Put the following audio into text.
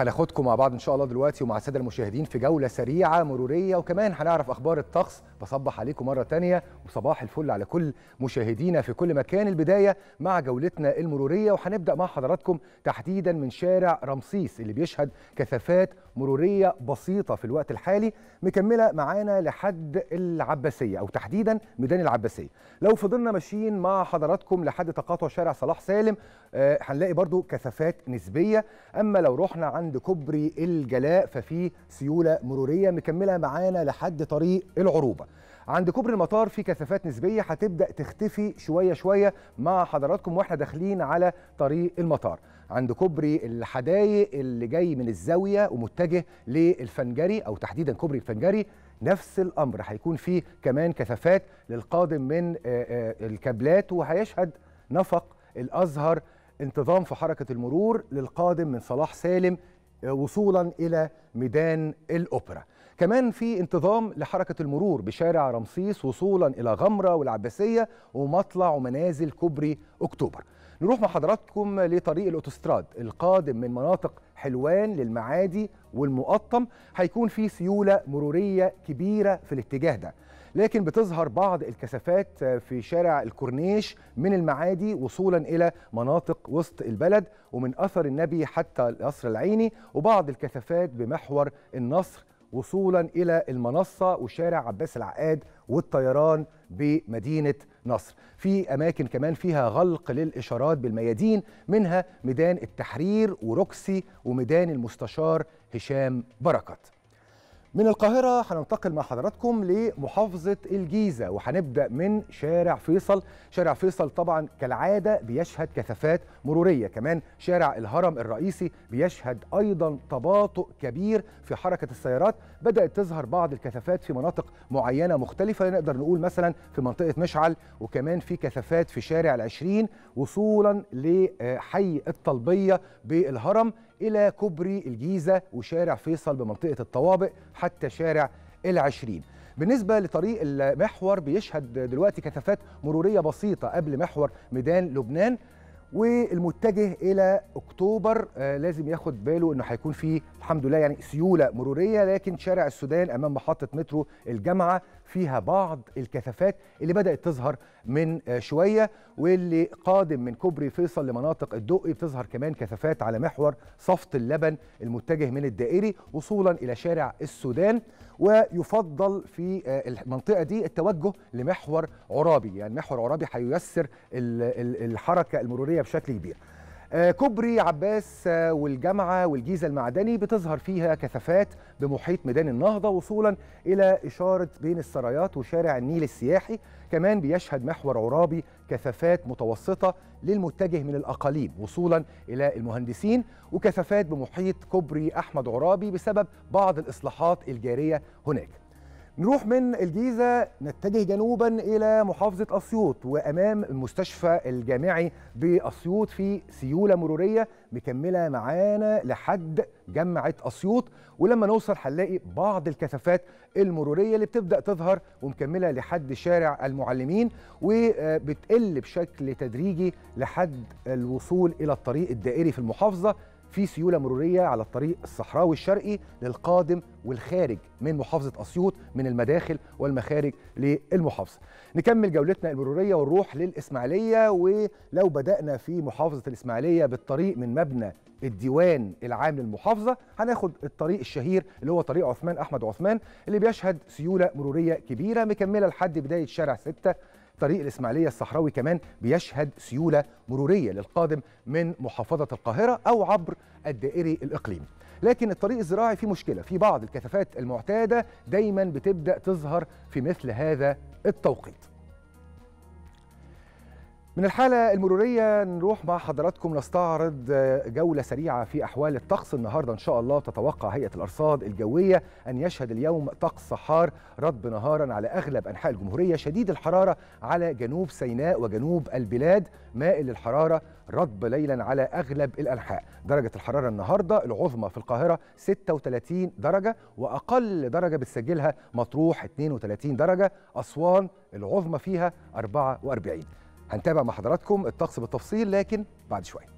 هناخدكم مع بعض ان شاء الله دلوقتي ومع الساده المشاهدين في جوله سريعه مروريه وكمان هنعرف اخبار الطقس بصبح عليكم مره تانية وصباح الفل على كل مشاهدينا في كل مكان البدايه مع جولتنا المروريه وهنبدا مع حضراتكم تحديدا من شارع رمسيس اللي بيشهد كثافات مروريه بسيطه في الوقت الحالي مكمله معانا لحد العباسيه او تحديدا ميدان العباسيه لو فضلنا ماشيين مع حضراتكم لحد تقاطع شارع صلاح سالم آه، هنلاقي برضو كثافات نسبيه اما لو رحنا عن عند كوبري الجلاء ففي سيوله مروريه مكمله معانا لحد طريق العروبه عند كوبري المطار في كثافات نسبيه هتبدا تختفي شويه شويه مع حضراتكم واحنا داخلين على طريق المطار عند كوبري الحدايق اللي جاي من الزاويه ومتجه للفنجري او تحديدا كوبري الفنجري نفس الامر هيكون في كمان كثافات للقادم من آه، آه، الكابلات وهيشهد نفق الازهر انتظام في حركه المرور للقادم من صلاح سالم وصولا الى ميدان الاوبرا كمان في انتظام لحركة المرور بشارع رمسيس وصولا إلى غمرة والعباسية ومطلع ومنازل كوبري أكتوبر نروح مع حضراتكم لطريق الأوتوستراد القادم من مناطق حلوان للمعادي والمقطم هيكون في سيولة مرورية كبيرة في الاتجاه ده لكن بتظهر بعض الكثافات في شارع الكورنيش من المعادي وصولا إلى مناطق وسط البلد ومن أثر النبي حتى القصر العيني وبعض الكثافات بمحور النصر وصولا إلى المنصة وشارع عباس العقاد والطيران بمدينة نصر في أماكن كمان فيها غلق للإشارات بالميادين منها ميدان التحرير وروكسي وميدان المستشار هشام بركات من القاهرة هننتقل مع حضراتكم لمحافظة الجيزة وهنبدأ من شارع فيصل شارع فيصل طبعا كالعادة بيشهد كثافات مرورية كمان شارع الهرم الرئيسي بيشهد أيضا تباطؤ كبير في حركة السيارات بدأت تظهر بعض الكثافات في مناطق معينة مختلفة نقدر نقول مثلا في منطقة مشعل وكمان في كثافات في شارع العشرين وصولا لحي الطلبية بالهرم إلى كوبري الجيزة وشارع فيصل بمنطقة الطوابق حتى شارع العشرين بالنسبة لطريق المحور بيشهد دلوقتي كثافات مرورية بسيطة قبل محور ميدان لبنان والمتجه الى اكتوبر آه، لازم ياخد باله انه هيكون فيه الحمد لله يعني سيوله مروريه لكن شارع السودان امام محطه مترو الجامعه فيها بعض الكثافات اللي بدات تظهر من آه، شويه واللي قادم من كوبري فيصل لمناطق الدقي بتظهر كمان كثافات على محور صفت اللبن المتجه من الدائري وصولا الى شارع السودان ويفضل في آه، المنطقه دي التوجه لمحور عرابي يعني محور عرابي هييسر الحركه المروريه بشكل كبير آه، كوبري عباس آه، والجامعة والجيزة المعدني بتظهر فيها كثافات بمحيط ميدان النهضة وصولا إلى إشارة بين السرايات وشارع النيل السياحي كمان بيشهد محور عرابي كثافات متوسطة للمتجه من الأقاليم وصولا إلى المهندسين وكثافات بمحيط كوبري أحمد عرابي بسبب بعض الإصلاحات الجارية هناك نروح من الجيزة نتجه جنوبا إلى محافظة أسيوط وأمام المستشفى الجامعي بأسيوط في سيولة مرورية مكملة معانا لحد جامعة أسيوط ولما نوصل هنلاقي بعض الكثافات المرورية اللي بتبدأ تظهر ومكملة لحد شارع المعلمين وبتقل بشكل تدريجي لحد الوصول إلى الطريق الدائري في المحافظة في سيولة مرورية على الطريق الصحراوي الشرقي للقادم والخارج من محافظة أسيوط من المداخل والمخارج للمحافظة نكمل جولتنا المرورية ونروح للإسماعيلية ولو بدأنا في محافظة الإسماعيلية بالطريق من مبنى الديوان العام للمحافظة هناخد الطريق الشهير اللي هو طريق عثمان أحمد عثمان اللي بيشهد سيولة مرورية كبيرة مكملة لحد بداية شارع 6 طريق الإسماعيلية الصحراوي كمان بيشهد سيولة مرورية للقادم من محافظة القاهرة أو عبر الدائري الإقليمي لكن الطريق الزراعي فيه مشكلة في بعض الكثافات المعتادة دايما بتبدأ تظهر في مثل هذا التوقيت من الحالة المرورية نروح مع حضراتكم نستعرض جولة سريعة في أحوال الطقس النهاردة إن شاء الله تتوقع هيئة الأرصاد الجوية أن يشهد اليوم طقس حار رطب نهارا على أغلب أنحاء الجمهورية شديد الحرارة على جنوب سيناء وجنوب البلاد مائل للحرارة رطب ليلا على أغلب الأنحاء درجة الحرارة النهاردة العظمى في القاهرة 36 درجة وأقل درجة بتسجلها مطروح 32 درجة أسوان العظمى فيها 44 هنتابع مع حضراتكم الطقس بالتفصيل لكن بعد شويه